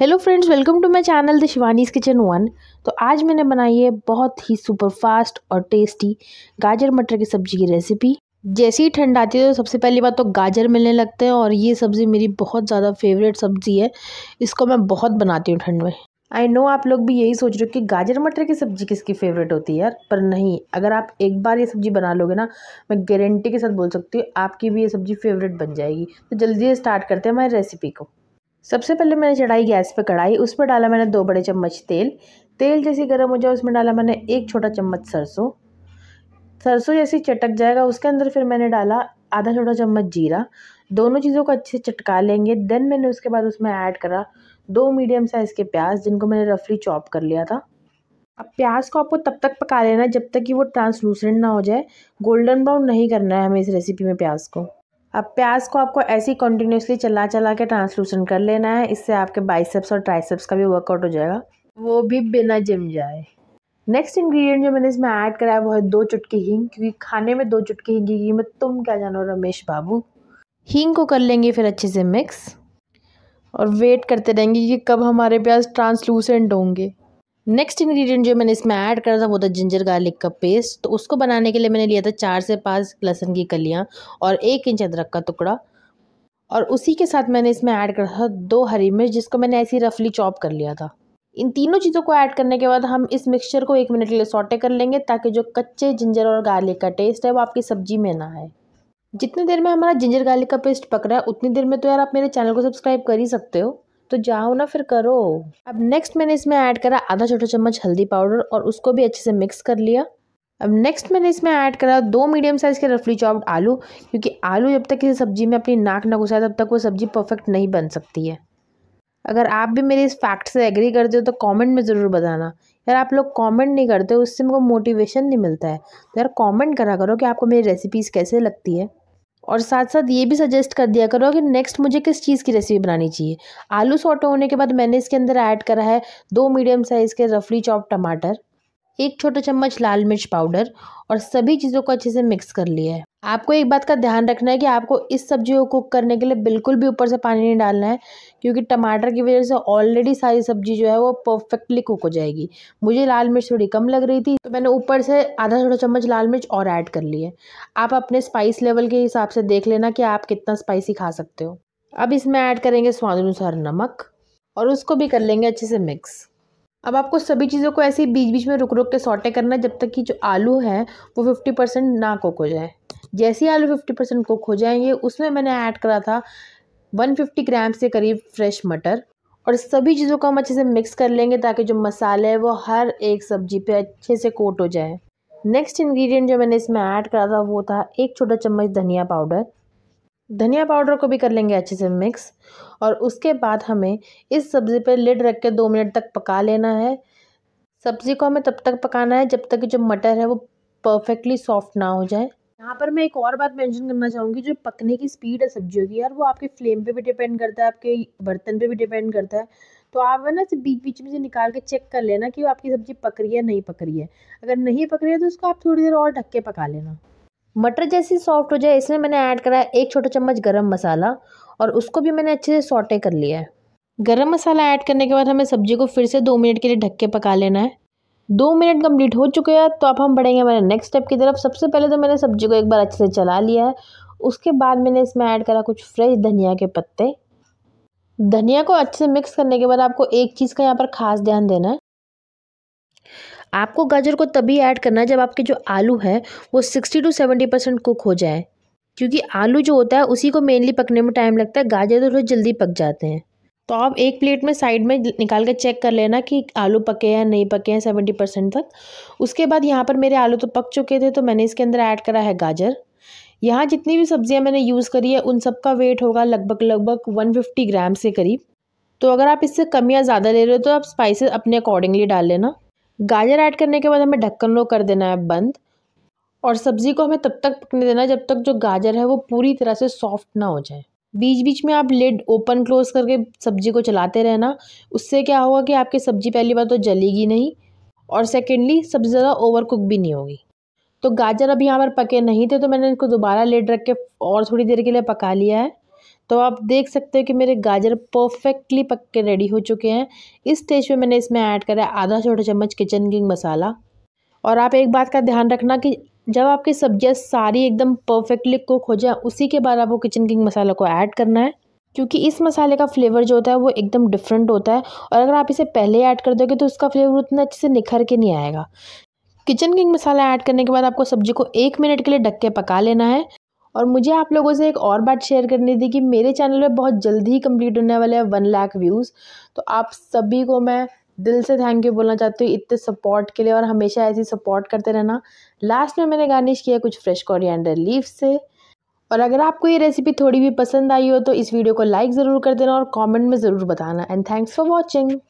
hello friends welcome to my channel the Shivani's kitchen one तो आज मैंने बनाई है बहुत ही सुपर फास्ट और टेस्टी गाजर मटर की सब्ज़ी की रेसिपी जैसे ही ठंड आती है तो सबसे पहली बात तो गाजर मिलने लगते हैं और ये सब्ज़ी मेरी बहुत ज़्यादा फेवरेट सब्ज़ी है इसको मैं बहुत बनाती हूँ ठंड में आई नो आप लोग भी यही सोच रहे हो कि गाजर मटर की सब्ज़ी किसकी फेवरेट होती है यार पर नहीं अगर आप एक बार ये सब्ज़ी बना लोगे ना मैं गारंटी के साथ बोल सकती हूँ आपकी भी ये सब्ज़ी फेवरेट बन जाएगी तो जल्दी स्टार्ट करते हैं हमारी रेसिपी को सबसे पहले मैंने चढ़ाई गैस पर कढ़ाई उस पर डाला मैंने दो बड़े चम्मच तेल तेल जैसे गर्म हो जाए उसमें डाला मैंने एक छोटा चम्मच सरसों सरसों जैसे चटक जाएगा उसके अंदर फिर मैंने डाला आधा छोटा चम्मच जीरा दोनों चीज़ों को अच्छे से चटका लेंगे देन मैंने उसके बाद उसमें ऐड करा दो मीडियम साइज़ के प्याज जिनको मैंने रफली चॉप कर लिया था अब प्याज को आपको तब तक पका लेना जब तक कि वो ट्रांसलूसेंट ना हो जाए गोल्डन ब्राउन नहीं करना है हमें इस रेसिपी में प्याज को अब प्याज को आपको ऐसे ही कंटिन्यूसली चला चला के ट्रांसलूसन कर लेना है इससे आपके बाइसेप्स और ट्राइसेप्स का भी वर्कआउट हो जाएगा वो भी बिना जिम जाए नेक्स्ट इंग्रेडिएंट जो मैंने इसमें ऐड करा है वो है दो चुटकी हींग क्योंकि खाने में दो चुटकी हींग की में तुम क्या जानो रमेश बाबू हींग को कर लेंगे फिर अच्छे से मिक्स और वेट करते रहेंगे कि कब हमारे प्याज ट्रांसलूसेंट होंगे नेक्स्ट इंग्रेडिएंट जो मैंने इसमें ऐड करा था वो था जिंजर गार्लिक का पेस्ट तो उसको बनाने के लिए मैंने लिया था चार से पाँच लहसुन की कलियाँ और एक इंच अदरक का टुकड़ा और उसी के साथ मैंने इसमें ऐड करा था दो हरी मिर्च जिसको मैंने ऐसे ही रफली चॉप कर लिया था इन तीनों चीज़ों को ऐड करने के बाद हम इस मिक्सचर को एक मिनट के लिए सॉटे कर लेंगे ताकि जो कच्चे जिंजर और गार्लिक का टेस्ट है वो आपकी सब्जी में ना आए जितनी देर में हमारा जिंजर गार्लिक का पेस्ट पक रहा है उतनी देर में तो यार आप मेरे चैनल को सब्सक्राइब कर ही सकते हो तो जाओ ना फिर करो अब नेक्स्ट मैंने इसमें ऐड करा आधा छोटा चम्मच हल्दी पाउडर और उसको भी अच्छे से मिक्स कर लिया अब नेक्स्ट मैंने इसमें ऐड करा दो मीडियम साइज़ के रफली चॉप्ड आलू क्योंकि आलू जब तक किसी सब्ज़ी में अपनी नाक ना घुसाए तब तक वो सब्ज़ी परफेक्ट नहीं बन सकती है अगर आप भी मेरे इस फैक्ट से एग्री करते हो तो कमेंट में ज़रूर बताना यार आप लोग कमेंट नहीं करते उससे मेरे को मोटिवेशन नहीं मिलता है तो यार कमेंट करा करो कि आपको मेरी रेसिपीज़ कैसे लगती है और साथ साथ ये भी सजेस्ट कर दिया करो कि नेक्स्ट मुझे किस चीज़ की रेसिपी बनानी चाहिए आलू सॉटो होने के बाद मैंने इसके अंदर ऐड करा है दो मीडियम साइज़ के रफली चॉप टमाटर एक छोटा चम्मच लाल मिर्च पाउडर और सभी चीज़ों को अच्छे से मिक्स कर लिया है आपको एक बात का ध्यान रखना है कि आपको इस सब्जी को कुक करने के लिए बिल्कुल भी ऊपर से पानी नहीं डालना है क्योंकि टमाटर की वजह से ऑलरेडी सारी सब्जी जो है वो परफेक्टली कुक हो जाएगी मुझे लाल मिर्च थोड़ी कम लग रही थी तो मैंने ऊपर से आधा छोटा चम्मच लाल मिर्च और ऐड कर ली है आप अपने स्पाइस लेवल के हिसाब से देख लेना कि आप कितना स्पाइसी खा सकते हो अब इसमें ऐड करेंगे स्वाद अनुसार नमक और उसको भी कर लेंगे अच्छे से मिक्स अब आपको सभी चीज़ों को ऐसे ही बीच बीच में रुक रुक के सॉटे करना है जब तक कि जो आलू है वो फिफ्टी परसेंट ना कुक हो जाए जैसे ही आलू फिफ्टी परसेंट कुक हो जाएंगे उसमें मैंने ऐड करा था वन फिफ्टी ग्राम से करीब फ्रेश मटर और सभी चीज़ों को हम अच्छे से मिक्स कर लेंगे ताकि जो मसाले हैं वो हर एक सब्जी पर अच्छे से कोट हो जाए नेक्स्ट इन्ग्रीडियंट जो मैंने इसमें ऐड करा था वो था एक छोटा चम्मच धनिया पाउडर धनिया पाउडर को भी कर लेंगे अच्छे से मिक्स और उसके बाद हमें इस सब्ज़ी पर लिड रख के दो मिनट तक पका लेना है सब्ज़ी को हमें तब तक पकाना है जब तक जो मटर है वो परफेक्टली सॉफ्ट ना हो जाए यहाँ पर मैं एक और बात मेंशन करना चाहूँगी जो पकने की स्पीड है सब्जियों की यार वो आपके फ्लेम पे भी डिपेंड करता है आपके बर्तन पे भी डिपेंड करता है तो आप है ना इसे बीच बीच में से निकाल के चेक कर लेना कि आपकी सब्ज़ी पक रही है नहीं पक रही है अगर नहीं पक रही है तो उसको आप थोड़ी देर और ढक के पका लेना मटर जैसी सॉफ्ट हो जाए इसमें मैंने ऐड करा है एक छोटा चम्मच गरम मसाला और उसको भी मैंने अच्छे से सॉटे कर लिया है गरम मसाला ऐड करने के बाद हमें सब्जी को फिर से दो मिनट के लिए ढक के पका लेना है दो मिनट कंप्लीट हो चुके हैं तो अब हम बढ़ेंगे हमारे नेक्स्ट स्टेप की तरफ सबसे पहले तो मैंने सब्जी को एक बार अच्छे से चला लिया है उसके बाद मैंने इसमें ऐड करा कुछ फ्रेश धनिया के पत्ते धनिया को अच्छे से मिक्स करने के बाद आपको एक चीज़ का यहाँ पर खास ध्यान देना है आपको गाजर को तभी ऐड करना है जब आपके जो आलू है वो sixty to seventy percent cook हो जाए क्योंकि आलू जो होता है उसी को मेनली पकने में टाइम लगता है गाजर तो थोड़े जल्दी पक जाते हैं तो आप एक प्लेट में साइड में निकाल के चेक कर लेना कि आलू पके हैं नहीं पके हैं सेवेंटी परसेंट तक उसके बाद यहाँ पर मेरे आलू तो पक चुके थे तो मैंने इसके अंदर ऐड करा है गाजर यहाँ जितनी भी सब्जियाँ मैंने यूज़ करी है उन सब का वेट होगा लगभग लगभग वन फिफ्टी ग्राम से करीब तो अगर आप इससे कम या ज़्यादा ले रहे हो तो आप स्पाइसेस अपने अकॉर्डिंगली डाल लेना गाजर ऐड करने के बाद हमें ढक्कन को कर देना है बंद और सब्ज़ी को हमें तब तक पकने देना है जब तक जो गाजर है वो पूरी तरह से सॉफ्ट ना हो जाए बीच बीच में आप लिड ओपन क्लोज करके सब्ज़ी को चलाते रहना उससे क्या होगा कि आपकी सब्ज़ी पहली बार तो जलेगी नहीं और सेकेंडली सब्ज़ी ज़्यादा ओवर कुक भी नहीं होगी तो गाजर अभी यहाँ पर पके नहीं थे तो मैंने इनको दोबारा लेट रख के और थोड़ी देर के लिए पका लिया है तो आप देख सकते हो कि मेरे गाजर परफेक्टली पक के रेडी हो चुके हैं इस स्टेज पे मैंने इसमें ऐड करा है आधा छोटा चम्मच किचन किंग मसाला और आप एक बात का ध्यान रखना कि जब आपकी सब्ज़ियाँ सारी एकदम परफेक्टली कुक हो जाए उसी के बाद आपको किचन किंग मसाला को ऐड करना है क्योंकि इस मसाले का फ्लेवर जो होता है वो एकदम डिफरेंट होता है और अगर आप इसे पहले ऐड कर दोगे तो उसका फ्लेवर उतना अच्छे से निखर के नहीं आएगा किचन किंग मसाला ऐड करने के बाद आपको सब्जी को एक मिनट के लिए ढक के पका लेना है और मुझे आप लोगों से एक और बात शेयर करनी थी कि मेरे चैनल में बहुत जल्दी ही कंप्लीट होने वाले हैं वन लाख व्यूज़ तो आप सभी को मैं दिल से थैंक यू बोलना चाहती हूँ इतने सपोर्ट के लिए और हमेशा ऐसी सपोर्ट करते रहना लास्ट में मैंने गार्निश किया कुछ फ्रेश कोरिएंडर लीव से और अगर आपको ये रेसिपी थोड़ी भी पसंद आई हो तो इस वीडियो को लाइक ज़रूर कर देना और कॉमेंट में ज़रूर बताना एंड थैंक्स फॉर वॉचिंग